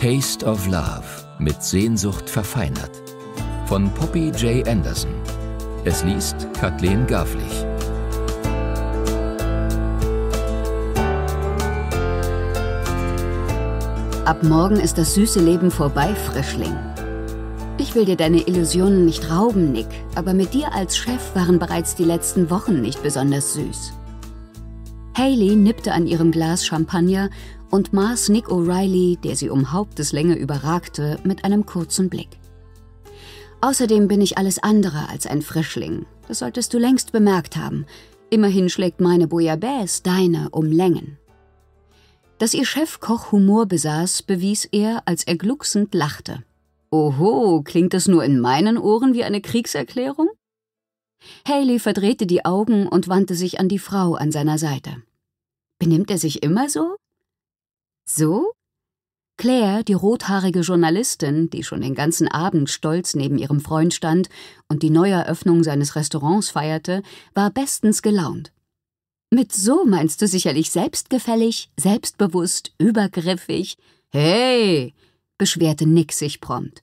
Taste of Love mit Sehnsucht verfeinert. Von Poppy J. Anderson. Es liest Kathleen Garflich. Ab morgen ist das süße Leben vorbei, Frischling. Ich will dir deine Illusionen nicht rauben, Nick, aber mit dir als Chef waren bereits die letzten Wochen nicht besonders süß. Haley nippte an ihrem Glas Champagner und maß Nick O'Reilly, der sie um Haupteslänge überragte, mit einem kurzen Blick. Außerdem bin ich alles andere als ein Frischling. Das solltest du längst bemerkt haben. Immerhin schlägt meine Bouillabaisse deine um Längen. Dass ihr Chefkoch Humor besaß, bewies er, als er glucksend lachte. Oho, klingt das nur in meinen Ohren wie eine Kriegserklärung? Haley verdrehte die Augen und wandte sich an die Frau an seiner Seite. Benimmt er sich immer so? So? Claire, die rothaarige Journalistin, die schon den ganzen Abend stolz neben ihrem Freund stand und die Neueröffnung seines Restaurants feierte, war bestens gelaunt. Mit so meinst du sicherlich selbstgefällig, selbstbewusst, übergriffig. Hey, beschwerte Nick sich prompt.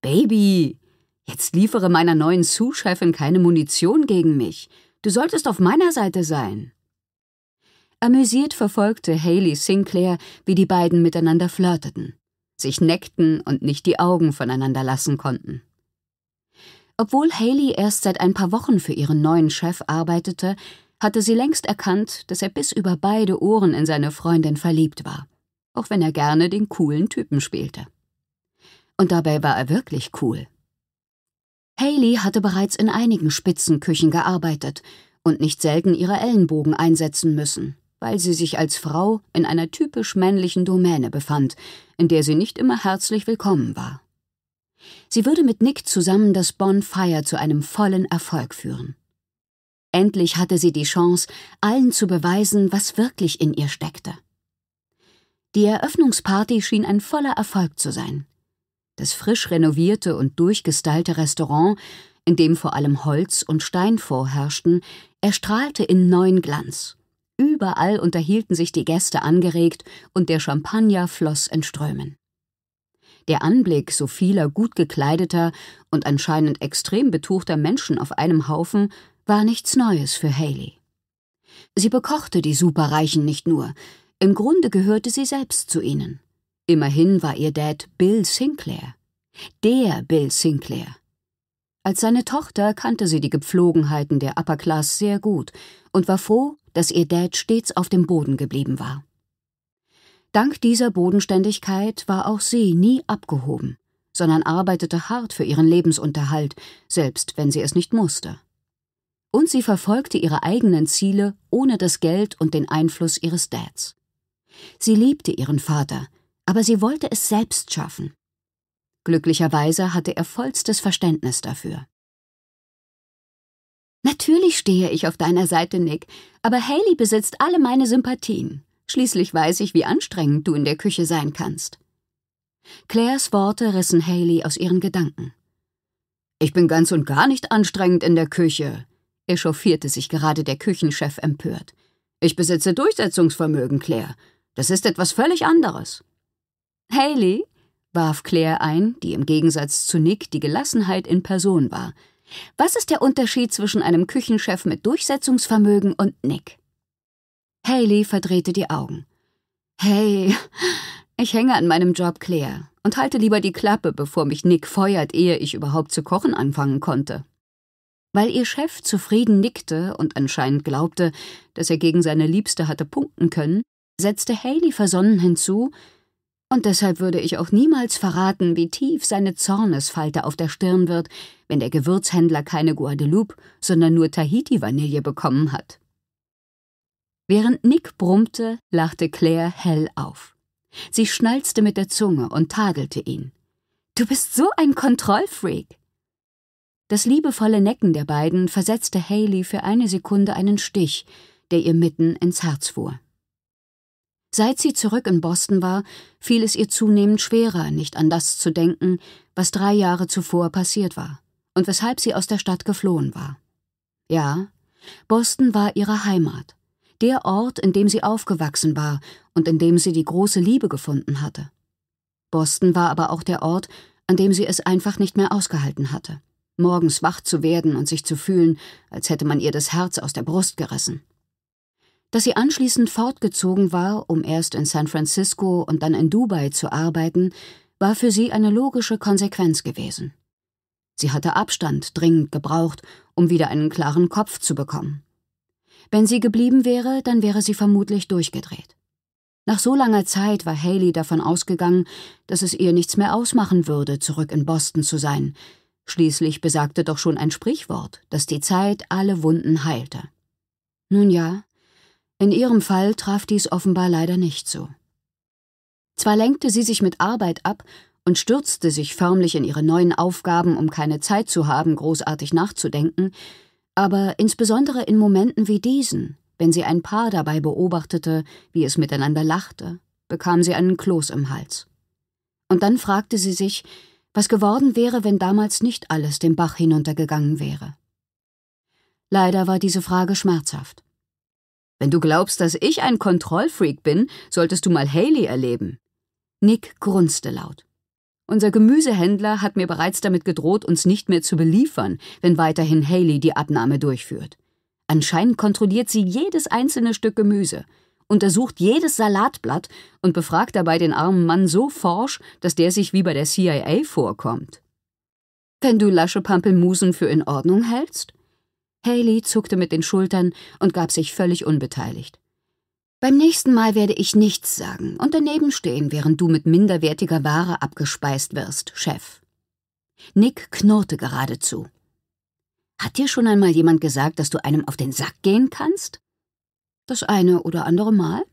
Baby, jetzt liefere meiner neuen Sous-Chefin keine Munition gegen mich. Du solltest auf meiner Seite sein. Amüsiert verfolgte Haley Sinclair, wie die beiden miteinander flirteten, sich neckten und nicht die Augen voneinander lassen konnten. Obwohl Haley erst seit ein paar Wochen für ihren neuen Chef arbeitete, hatte sie längst erkannt, dass er bis über beide Ohren in seine Freundin verliebt war, auch wenn er gerne den coolen Typen spielte. Und dabei war er wirklich cool. Haley hatte bereits in einigen Spitzenküchen gearbeitet und nicht selten ihre Ellenbogen einsetzen müssen, weil sie sich als Frau in einer typisch männlichen Domäne befand, in der sie nicht immer herzlich willkommen war. Sie würde mit Nick zusammen das Bonfire zu einem vollen Erfolg führen. Endlich hatte sie die Chance, allen zu beweisen, was wirklich in ihr steckte. Die Eröffnungsparty schien ein voller Erfolg zu sein. Das frisch renovierte und durchgestylte Restaurant, in dem vor allem Holz und Stein vorherrschten, erstrahlte in neuen Glanz. Überall unterhielten sich die Gäste angeregt und der Champagner floss in Strömen. Der Anblick so vieler gut gekleideter und anscheinend extrem betuchter Menschen auf einem Haufen war nichts Neues für Haley. Sie bekochte die Superreichen nicht nur, im Grunde gehörte sie selbst zu ihnen. Immerhin war ihr Dad Bill Sinclair. Der Bill Sinclair, als seine Tochter kannte sie die Gepflogenheiten der Upper Class sehr gut und war froh, dass ihr Dad stets auf dem Boden geblieben war. Dank dieser Bodenständigkeit war auch sie nie abgehoben, sondern arbeitete hart für ihren Lebensunterhalt, selbst wenn sie es nicht musste. Und sie verfolgte ihre eigenen Ziele ohne das Geld und den Einfluss ihres Dads. Sie liebte ihren Vater, aber sie wollte es selbst schaffen. Glücklicherweise hatte er vollstes Verständnis dafür. Natürlich stehe ich auf deiner Seite, Nick, aber Haley besitzt alle meine Sympathien. Schließlich weiß ich, wie anstrengend du in der Küche sein kannst. Claires Worte rissen Haley aus ihren Gedanken. Ich bin ganz und gar nicht anstrengend in der Küche, echauffierte sich gerade der Küchenchef empört. Ich besitze Durchsetzungsvermögen, Claire. Das ist etwas völlig anderes. Haley, warf Claire ein, die im Gegensatz zu Nick die Gelassenheit in Person war. Was ist der Unterschied zwischen einem Küchenchef mit Durchsetzungsvermögen und Nick? Haley verdrehte die Augen. Hey, ich hänge an meinem Job, Claire, und halte lieber die Klappe, bevor mich Nick feuert, ehe ich überhaupt zu kochen anfangen konnte. Weil ihr Chef zufrieden nickte und anscheinend glaubte, dass er gegen seine Liebste hatte punkten können, setzte Haley versonnen hinzu, und deshalb würde ich auch niemals verraten, wie tief seine Zornesfalte auf der Stirn wird, wenn der Gewürzhändler keine Guadeloupe, sondern nur Tahiti-Vanille bekommen hat. Während Nick brummte, lachte Claire hell auf. Sie schnalzte mit der Zunge und tadelte ihn. Du bist so ein Kontrollfreak! Das liebevolle Necken der beiden versetzte Haley für eine Sekunde einen Stich, der ihr mitten ins Herz fuhr. Seit sie zurück in Boston war, fiel es ihr zunehmend schwerer, nicht an das zu denken, was drei Jahre zuvor passiert war und weshalb sie aus der Stadt geflohen war. Ja, Boston war ihre Heimat, der Ort, in dem sie aufgewachsen war und in dem sie die große Liebe gefunden hatte. Boston war aber auch der Ort, an dem sie es einfach nicht mehr ausgehalten hatte, morgens wach zu werden und sich zu fühlen, als hätte man ihr das Herz aus der Brust gerissen dass sie anschließend fortgezogen war, um erst in San Francisco und dann in Dubai zu arbeiten, war für sie eine logische Konsequenz gewesen. Sie hatte Abstand dringend gebraucht, um wieder einen klaren Kopf zu bekommen. Wenn sie geblieben wäre, dann wäre sie vermutlich durchgedreht. Nach so langer Zeit war Haley davon ausgegangen, dass es ihr nichts mehr ausmachen würde, zurück in Boston zu sein. Schließlich besagte doch schon ein Sprichwort, dass die Zeit alle Wunden heilte. Nun ja, in ihrem Fall traf dies offenbar leider nicht so. Zwar lenkte sie sich mit Arbeit ab und stürzte sich förmlich in ihre neuen Aufgaben, um keine Zeit zu haben, großartig nachzudenken, aber insbesondere in Momenten wie diesen, wenn sie ein Paar dabei beobachtete, wie es miteinander lachte, bekam sie einen Kloß im Hals. Und dann fragte sie sich, was geworden wäre, wenn damals nicht alles den Bach hinuntergegangen wäre. Leider war diese Frage schmerzhaft. Wenn du glaubst, dass ich ein Kontrollfreak bin, solltest du mal Haley erleben. Nick grunzte laut. Unser Gemüsehändler hat mir bereits damit gedroht, uns nicht mehr zu beliefern, wenn weiterhin Haley die Abnahme durchführt. Anscheinend kontrolliert sie jedes einzelne Stück Gemüse, untersucht jedes Salatblatt und befragt dabei den armen Mann so forsch, dass der sich wie bei der CIA vorkommt. Wenn du lasche Pampelmusen für in Ordnung hältst, Haley zuckte mit den Schultern und gab sich völlig unbeteiligt. Beim nächsten Mal werde ich nichts sagen und daneben stehen, während du mit minderwertiger Ware abgespeist wirst, Chef. Nick knurrte geradezu. Hat dir schon einmal jemand gesagt, dass du einem auf den Sack gehen kannst? Das eine oder andere Mal?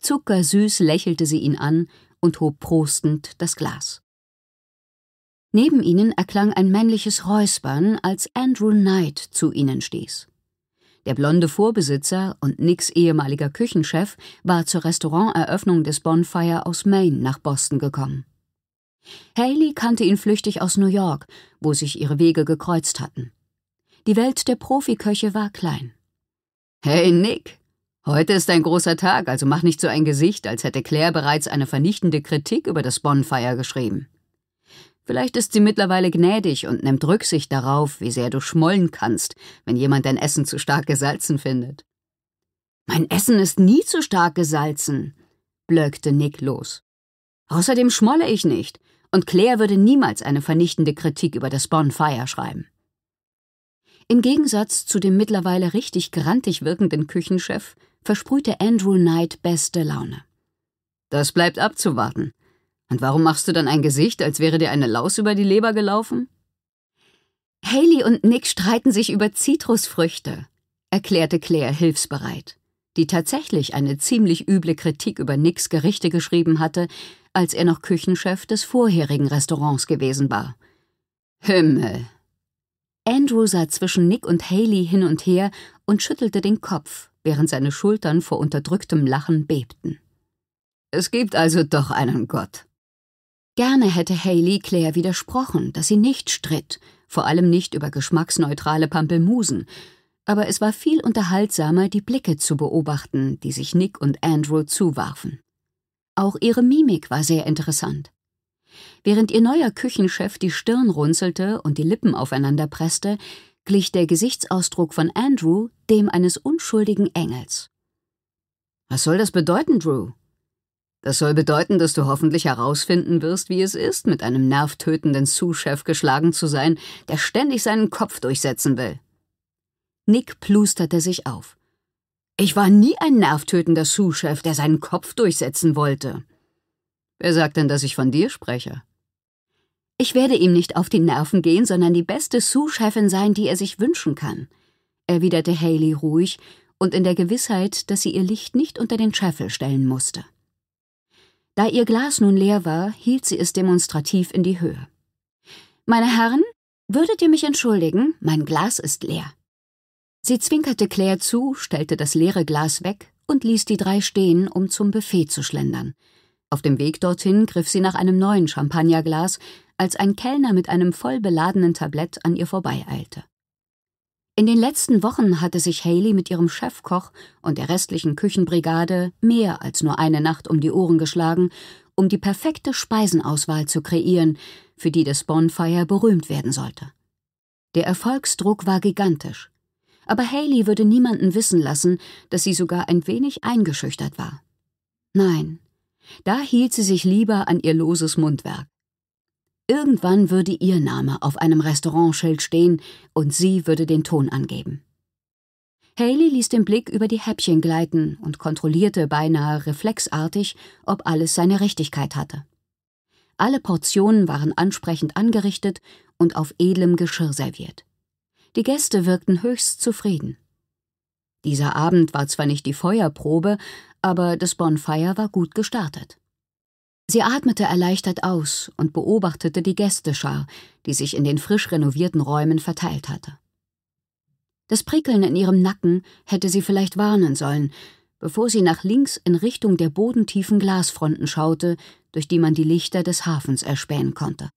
Zuckersüß lächelte sie ihn an und hob prostend das Glas. Neben ihnen erklang ein männliches Räuspern, als Andrew Knight zu ihnen stieß. Der blonde Vorbesitzer und Nicks ehemaliger Küchenchef war zur Restauranteröffnung des Bonfire aus Maine nach Boston gekommen. Haley kannte ihn flüchtig aus New York, wo sich ihre Wege gekreuzt hatten. Die Welt der Profiköche war klein. Hey Nick, heute ist ein großer Tag, also mach nicht so ein Gesicht, als hätte Claire bereits eine vernichtende Kritik über das Bonfire geschrieben. Vielleicht ist sie mittlerweile gnädig und nimmt Rücksicht darauf, wie sehr du schmollen kannst, wenn jemand dein Essen zu stark gesalzen findet. Mein Essen ist nie zu stark gesalzen, blökte Nick los. Außerdem schmolle ich nicht, und Claire würde niemals eine vernichtende Kritik über das Bonfire schreiben. Im Gegensatz zu dem mittlerweile richtig grantig wirkenden Küchenchef versprühte Andrew Knight beste Laune. Das bleibt abzuwarten, und warum machst du dann ein Gesicht, als wäre dir eine Laus über die Leber gelaufen? Haley und Nick streiten sich über Zitrusfrüchte, erklärte Claire hilfsbereit, die tatsächlich eine ziemlich üble Kritik über Nicks Gerichte geschrieben hatte, als er noch Küchenchef des vorherigen Restaurants gewesen war. Himmel! Andrew sah zwischen Nick und Haley hin und her und schüttelte den Kopf, während seine Schultern vor unterdrücktem Lachen bebten. Es gibt also doch einen Gott. Gerne hätte Haley Claire widersprochen, dass sie nicht stritt, vor allem nicht über geschmacksneutrale Pampelmusen, aber es war viel unterhaltsamer, die Blicke zu beobachten, die sich Nick und Andrew zuwarfen. Auch ihre Mimik war sehr interessant. Während ihr neuer Küchenchef die Stirn runzelte und die Lippen aufeinander presste, glich der Gesichtsausdruck von Andrew dem eines unschuldigen Engels. Was soll das bedeuten, Drew? Das soll bedeuten, dass du hoffentlich herausfinden wirst, wie es ist, mit einem nervtötenden Sous-Chef geschlagen zu sein, der ständig seinen Kopf durchsetzen will. Nick plusterte sich auf. Ich war nie ein nervtötender Sous-Chef, der seinen Kopf durchsetzen wollte. Wer sagt denn, dass ich von dir spreche? Ich werde ihm nicht auf die Nerven gehen, sondern die beste Sous-Chefin sein, die er sich wünschen kann, erwiderte Haley ruhig und in der Gewissheit, dass sie ihr Licht nicht unter den Scheffel stellen musste. Da ihr Glas nun leer war, hielt sie es demonstrativ in die Höhe. Meine Herren, würdet ihr mich entschuldigen? Mein Glas ist leer. Sie zwinkerte Claire zu, stellte das leere Glas weg und ließ die drei stehen, um zum Buffet zu schlendern. Auf dem Weg dorthin griff sie nach einem neuen Champagnerglas, als ein Kellner mit einem voll beladenen Tablett an ihr vorbeieilte. In den letzten Wochen hatte sich Haley mit ihrem Chefkoch und der restlichen Küchenbrigade mehr als nur eine Nacht um die Ohren geschlagen, um die perfekte Speisenauswahl zu kreieren, für die das Bonfire berühmt werden sollte. Der Erfolgsdruck war gigantisch. Aber Haley würde niemanden wissen lassen, dass sie sogar ein wenig eingeschüchtert war. Nein, da hielt sie sich lieber an ihr loses Mundwerk. Irgendwann würde ihr Name auf einem Restaurantschild stehen und sie würde den Ton angeben. Haley ließ den Blick über die Häppchen gleiten und kontrollierte beinahe reflexartig, ob alles seine Richtigkeit hatte. Alle Portionen waren ansprechend angerichtet und auf edlem Geschirr serviert. Die Gäste wirkten höchst zufrieden. Dieser Abend war zwar nicht die Feuerprobe, aber das Bonfire war gut gestartet. Sie atmete erleichtert aus und beobachtete die Gästeschar, die sich in den frisch renovierten Räumen verteilt hatte. Das Prickeln in ihrem Nacken hätte sie vielleicht warnen sollen, bevor sie nach links in Richtung der bodentiefen Glasfronten schaute, durch die man die Lichter des Hafens erspähen konnte.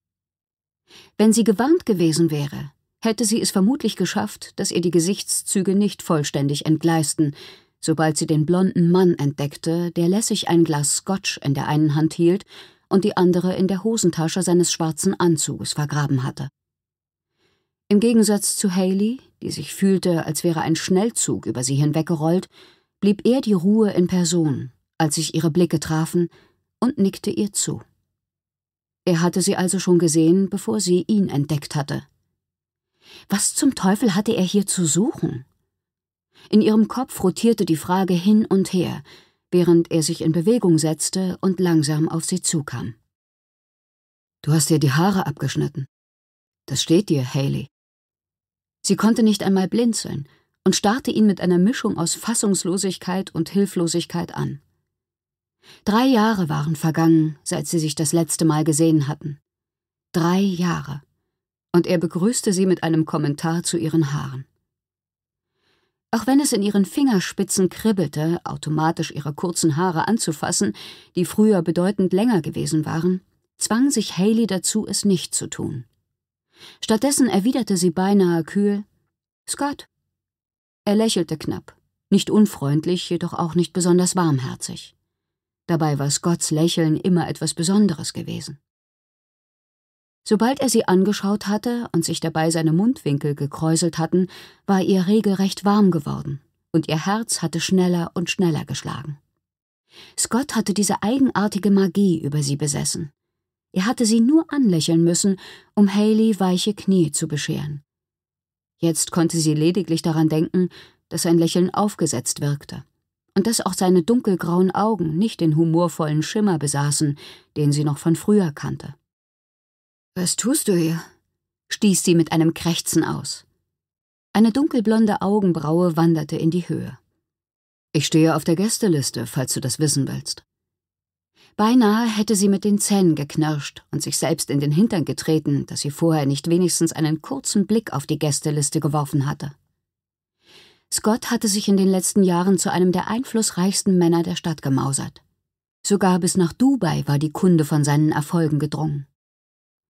Wenn sie gewarnt gewesen wäre, hätte sie es vermutlich geschafft, dass ihr die Gesichtszüge nicht vollständig entgleisten, sobald sie den blonden Mann entdeckte, der lässig ein Glas Scotch in der einen Hand hielt und die andere in der Hosentasche seines schwarzen Anzuges vergraben hatte. Im Gegensatz zu Haley, die sich fühlte, als wäre ein Schnellzug über sie hinweggerollt, blieb er die Ruhe in Person, als sich ihre Blicke trafen, und nickte ihr zu. Er hatte sie also schon gesehen, bevor sie ihn entdeckt hatte. Was zum Teufel hatte er hier zu suchen? In ihrem Kopf rotierte die Frage hin und her, während er sich in Bewegung setzte und langsam auf sie zukam. Du hast dir die Haare abgeschnitten. Das steht dir, Haley. Sie konnte nicht einmal blinzeln und starrte ihn mit einer Mischung aus Fassungslosigkeit und Hilflosigkeit an. Drei Jahre waren vergangen, seit sie sich das letzte Mal gesehen hatten. Drei Jahre. Und er begrüßte sie mit einem Kommentar zu ihren Haaren. Auch wenn es in ihren Fingerspitzen kribbelte, automatisch ihre kurzen Haare anzufassen, die früher bedeutend länger gewesen waren, zwang sich Haley dazu, es nicht zu tun. Stattdessen erwiderte sie beinahe kühl, Scott. Er lächelte knapp, nicht unfreundlich, jedoch auch nicht besonders warmherzig. Dabei war Scotts Lächeln immer etwas Besonderes gewesen. Sobald er sie angeschaut hatte und sich dabei seine Mundwinkel gekräuselt hatten, war ihr regelrecht warm geworden, und ihr Herz hatte schneller und schneller geschlagen. Scott hatte diese eigenartige Magie über sie besessen. Er hatte sie nur anlächeln müssen, um Haley weiche Knie zu bescheren. Jetzt konnte sie lediglich daran denken, dass sein Lächeln aufgesetzt wirkte und dass auch seine dunkelgrauen Augen nicht den humorvollen Schimmer besaßen, den sie noch von früher kannte. Was tust du hier? stieß sie mit einem Krächzen aus. Eine dunkelblonde Augenbraue wanderte in die Höhe. Ich stehe auf der Gästeliste, falls du das wissen willst. Beinahe hätte sie mit den Zähnen geknirscht und sich selbst in den Hintern getreten, dass sie vorher nicht wenigstens einen kurzen Blick auf die Gästeliste geworfen hatte. Scott hatte sich in den letzten Jahren zu einem der einflussreichsten Männer der Stadt gemausert. Sogar bis nach Dubai war die Kunde von seinen Erfolgen gedrungen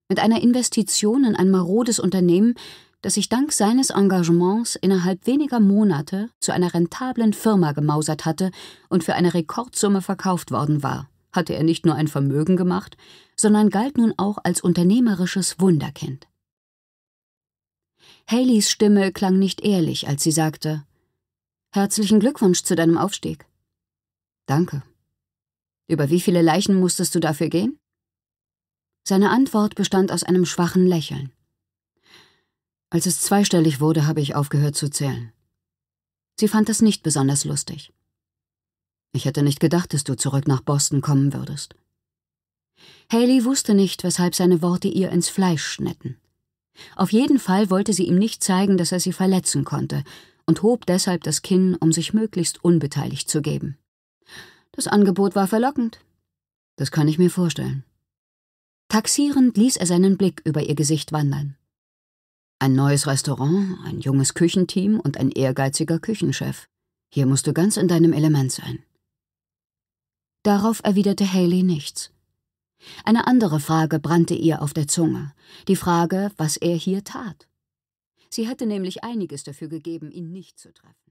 mit einer Investition in ein marodes Unternehmen, das sich dank seines Engagements innerhalb weniger Monate zu einer rentablen Firma gemausert hatte und für eine Rekordsumme verkauft worden war, hatte er nicht nur ein Vermögen gemacht, sondern galt nun auch als unternehmerisches Wunderkind. Haleys Stimme klang nicht ehrlich, als sie sagte: Herzlichen Glückwunsch zu deinem Aufstieg. Danke. Über wie viele Leichen musstest du dafür gehen? Seine Antwort bestand aus einem schwachen Lächeln. Als es zweistellig wurde, habe ich aufgehört zu zählen. Sie fand es nicht besonders lustig. Ich hätte nicht gedacht, dass du zurück nach Boston kommen würdest. Haley wusste nicht, weshalb seine Worte ihr ins Fleisch schnitten. Auf jeden Fall wollte sie ihm nicht zeigen, dass er sie verletzen konnte, und hob deshalb das Kinn, um sich möglichst unbeteiligt zu geben. Das Angebot war verlockend. Das kann ich mir vorstellen. Taxierend ließ er seinen Blick über ihr Gesicht wandern. Ein neues Restaurant, ein junges Küchenteam und ein ehrgeiziger Küchenchef. Hier musst du ganz in deinem Element sein. Darauf erwiderte Haley nichts. Eine andere Frage brannte ihr auf der Zunge, die Frage, was er hier tat. Sie hätte nämlich einiges dafür gegeben, ihn nicht zu treffen.